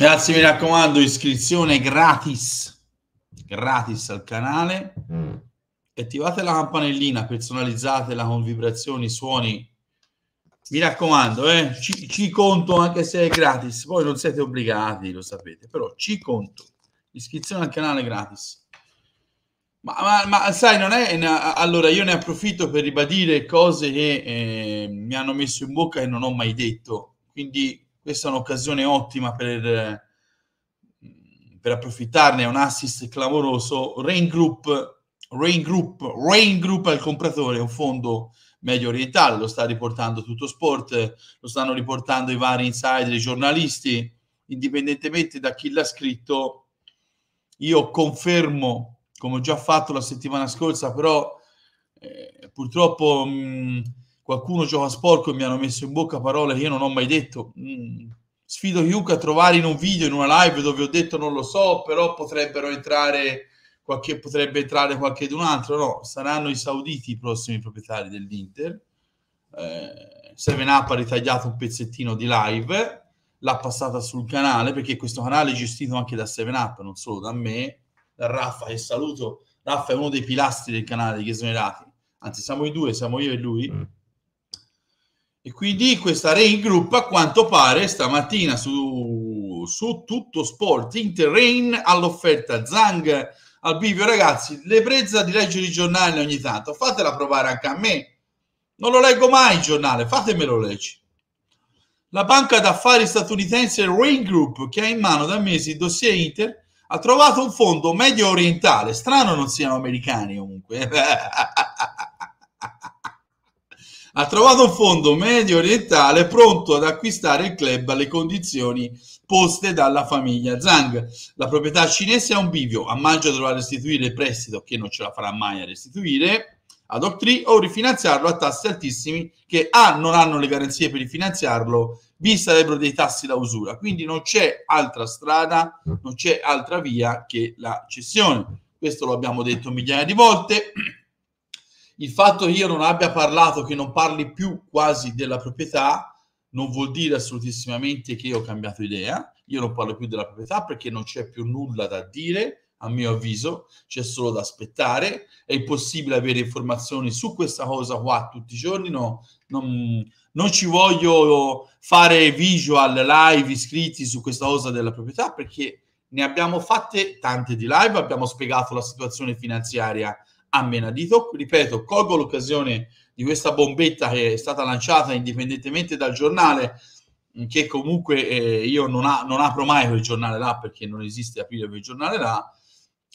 Grazie, mi raccomando, iscrizione gratis, gratis al canale. Mm. attivate la campanellina, personalizzatela con vibrazioni, suoni. Mi raccomando, eh, ci, ci, conto anche se è gratis. Voi non siete obbligati, lo sapete, però ci conto. Iscrizione al canale gratis. Ma, ma, ma sai, non è... Una... Allora, io ne approfitto per ribadire cose che eh, mi hanno messo in bocca e non ho mai detto. Quindi questa è un'occasione ottima per, mm, per approfittarne, è un assist clamoroso. Rain Group, Rain Group, Rain Group al compratore, è un fondo medio orientale, lo sta riportando tutto sport, lo stanno riportando i vari insider, i giornalisti, indipendentemente da chi l'ha scritto. Io confermo, come ho già fatto la settimana scorsa, però eh, purtroppo... Mh, mm, qualcuno gioca sporco e mi hanno messo in bocca parole che io non ho mai detto. Mm. Sfido Hugh a trovare in un video, in una live dove ho detto non lo so, però potrebbero entrare qualche, potrebbe entrare qualche un altro. No, saranno i sauditi i prossimi proprietari dell'Inter. Eh, Seven Up ha ritagliato un pezzettino di live, l'ha passata sul canale perché questo canale è gestito anche da Seven Up, non solo da me, da Raffa che saluto. Raffa è uno dei pilastri del canale di Chiesonerati, anzi siamo i due, siamo io e lui. Mm e quindi questa Rain Group a quanto pare stamattina su, su tutto sport Interrain all'offerta Zang al bivio ragazzi l'ebrezza di leggere i giornali ogni tanto fatela provare anche a me non lo leggo mai il giornale fatemelo leggere la banca d'affari statunitense Rain Group che ha in mano da mesi il dossier Inter ha trovato un fondo medio orientale strano non siano americani comunque ha trovato un fondo medio orientale pronto ad acquistare il club alle condizioni poste dalla famiglia Zhang. La proprietà cinese è un bivio, a maggio dovrà restituire il prestito che non ce la farà mai a restituire ad Octree o rifinanziarlo a tassi altissimi che A non hanno le garanzie per rifinanziarlo, B sarebbero dei tassi da usura, quindi non c'è altra strada, non c'è altra via che la cessione. Questo lo abbiamo detto migliaia di volte il fatto che io non abbia parlato, che non parli più quasi della proprietà, non vuol dire assolutissimamente che io ho cambiato idea. Io non parlo più della proprietà perché non c'è più nulla da dire, a mio avviso, c'è solo da aspettare. È impossibile avere informazioni su questa cosa qua tutti i giorni. No, non, non ci voglio fare visual live iscritti su questa cosa della proprietà perché ne abbiamo fatte tante di live, abbiamo spiegato la situazione finanziaria ha menadito. Ripeto, colgo l'occasione di questa bombetta che è stata lanciata indipendentemente dal giornale, mm, che comunque eh, io non, ha, non, apro mai quel giornale là perché non esiste aprire quel giornale là,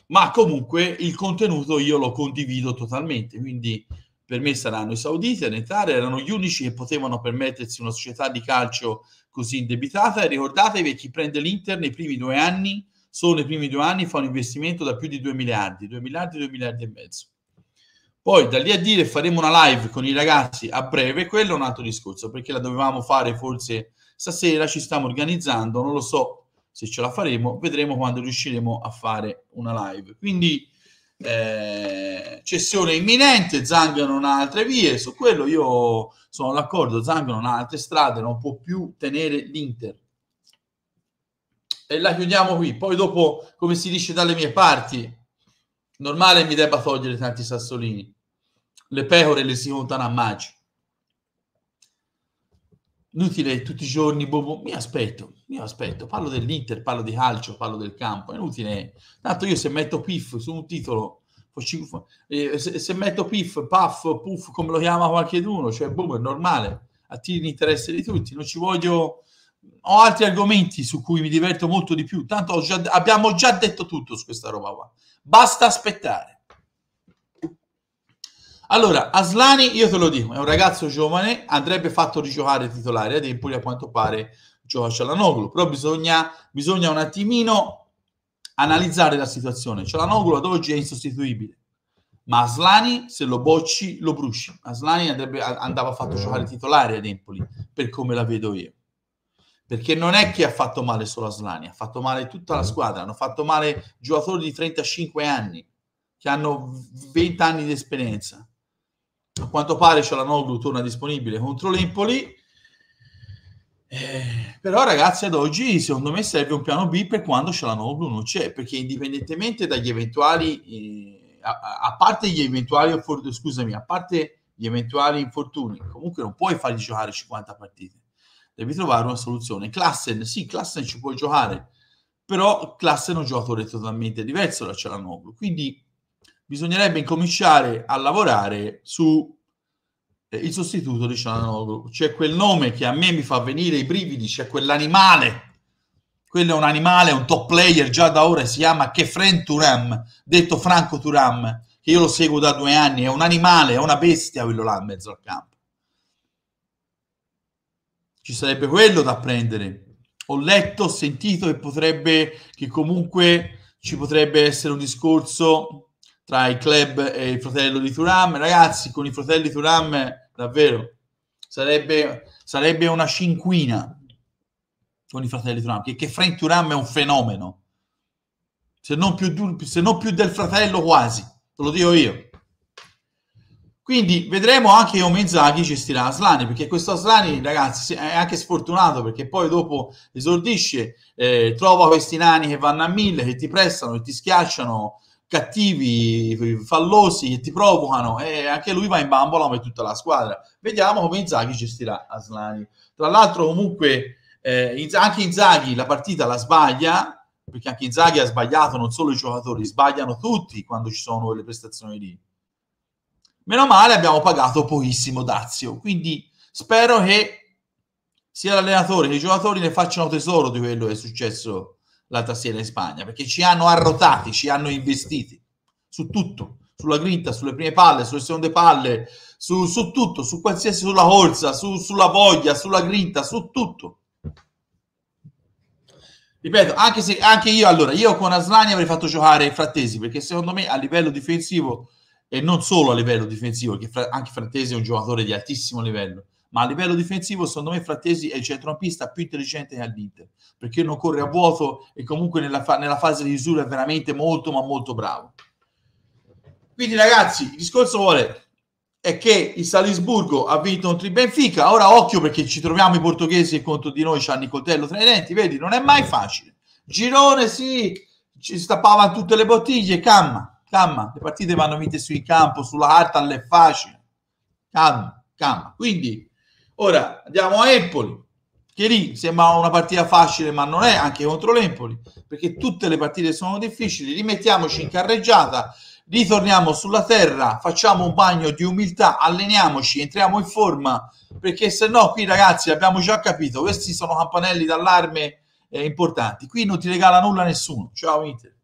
ma comunque il contenuto io lo condivido totalmente. Quindi per me saranno i sauditi a entrare, erano gli unici che potevano permettersi una società di calcio così indebitata. E ricordatevi chi prende l'Inter nei primi due anni solo nei primi due anni fa un investimento da più di 2 miliardi, 2 miliardi, 2 miliardi e mezzo. Poi da lì a dire faremo una live con i ragazzi a breve, quello è un altro discorso, perché la dovevamo fare forse stasera, ci stiamo organizzando, non lo so se ce la faremo, vedremo quando riusciremo a fare una live. Quindi eh, cessione imminente, Zang non ha altre vie, su quello io sono d'accordo, Zang non ha altre strade, non può più tenere l'Inter e la chiudiamo qui. Poi dopo, come si dice dalle mie parti, normale mi debba togliere tanti sassolini. Le pecore le si contano a maggio. Inutile tutti i giorni, bobo. mi aspetto, mi aspetto. Parlo dell'Inter, parlo di calcio, parlo del campo. È inutile. Tanto io se metto piff su un titolo, eh, se, metto piff, puff, puff, come lo chiama qualcheduno, cioè boom, è normale. Attiri l'interesse di tutti. Non ci voglio ho altri argomenti su cui mi diverto molto di più. Tanto già, abbiamo già detto tutto su questa roba qua. Basta aspettare. Allora, Aslani, io te lo dico, è un ragazzo giovane, andrebbe fatto rigiocare titolare ad eh, Empoli a quanto pare gioca Cialanoglu, però bisogna, bisogna un attimino analizzare la situazione. Cialanoglu ad oggi è insostituibile, ma Aslani se lo bocci lo bruci. Aslani andrebbe, andava fatto giocare titolare ad Empoli, per come la vedo io perché non è che ha fatto male solo a Aslani, ha fatto male tutta la mm. squadra, hanno fatto male giocatori di 35 anni che hanno 20 anni di esperienza. A quanto pare la Cialanoglu torna disponibile contro l'Empoli. Eh, però ragazzi ad oggi secondo me serve un piano B per quando Cialanoglu non c'è, perché indipendentemente dagli eventuali eh, a, a, parte gli eventuali scusami, a parte gli eventuali infortuni, comunque non puoi fargli giocare 50 partite devi trovare una soluzione. Klassen, sì, Klassen ci puoi giocare, però Klassen è un giocatore totalmente diverso da Cialanoglu, quindi bisognerebbe incominciare a lavorare su eh, il sostituto di Cialanoglu. C'è quel nome che a me mi fa venire i brividi, c'è quell'animale quello è un animale, è un top player già da ora, si chiama Kefren Turam, detto Franco Turam, che io lo seguo da due anni, è un animale, è una bestia quello là in mezzo al campo ci sarebbe quello da prendere. Ho letto, ho sentito che potrebbe, che comunque ci potrebbe essere un discorso tra il club e il fratello di Turam. Ragazzi, con i fratelli Turam, davvero, sarebbe, sarebbe una cinquina con i fratelli Turam, che Frank Turam è un fenomeno, se non più, se non più del fratello quasi, te lo dico io. Quindi vedremo anche come Menzaghi gestirà Aslani, perché questo Aslani, ragazzi, è anche sfortunato perché poi dopo esordisce, eh, trova questi nani che vanno a mille, che ti prestano, che ti schiacciano, cattivi, fallosi, che ti provocano e anche lui va in bambola come tutta la squadra. Vediamo come Inzaghi gestirà Aslani. Tra l'altro comunque eh, anche Inzaghi la partita la sbaglia, perché anche Inzaghi ha sbagliato, non solo i giocatori, sbagliano tutti quando ci sono le prestazioni lì Meno male abbiamo pagato pochissimo Dazio, quindi spero che sia l'allenatore che i giocatori ne facciano tesoro di quello che è successo l'altra sera in Spagna, perché ci hanno arrotati, ci hanno investiti su tutto, sulla grinta, sulle prime palle, sulle seconde palle, su, su tutto, su qualsiasi, sulla corsa, su, sulla voglia, sulla grinta, su tutto. Ripeto, anche, se, anche io allora, io con Aslani avrei fatto giocare Frattesi, perché secondo me a livello difensivo e non solo a livello difensivo, che anche Frattesi è un giocatore di altissimo livello, ma a livello difensivo secondo me Frattesi è il centrocampista più intelligente all'Inter, perché non corre a vuoto e comunque nella, fa- nella fase di misura è veramente molto ma molto bravo. Quindi ragazzi, il discorso vuole è che il Salisburgo ha vinto contro il Benfica, ora occhio perché ci troviamo i portoghesi e contro di noi c'hanno il coltello tra i denti, vedi, non è mai facile. Girone sì, ci stappavano tutte le bottiglie, calma calma, le partite vanno vinte sul campo, sulla Hartan è facile, calma, calma. Quindi, ora andiamo a Empoli, che lì sembra una partita facile, ma non è anche contro l'Empoli, perché tutte le partite sono difficili, rimettiamoci in carreggiata, ritorniamo sulla terra, facciamo un bagno di umiltà, alleniamoci, entriamo in forma, perché se no qui ragazzi abbiamo già capito, questi sono campanelli d'allarme eh, importanti, qui non ti regala nulla nessuno, ciao Inter.